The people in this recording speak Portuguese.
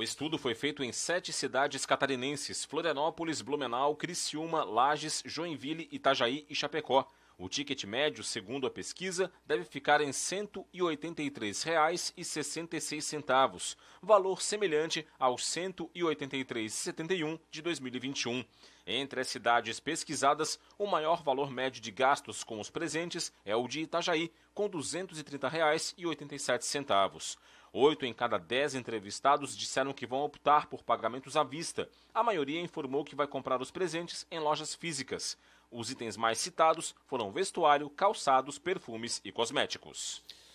O estudo foi feito em sete cidades catarinenses: Florianópolis, Blumenau, Criciúma, Lages, Joinville, Itajaí e Chapecó. O ticket médio, segundo a pesquisa, deve ficar em R$ 183,66, valor semelhante ao R$ 183,71 de 2021. Entre as cidades pesquisadas, o maior valor médio de gastos com os presentes é o de Itajaí, com R$ 230,87. Oito em cada dez entrevistados disseram que vão optar por pagamentos à vista. A maioria informou que vai comprar os presentes em lojas físicas. Os itens mais citados foram vestuário, calçados, perfumes e cosméticos.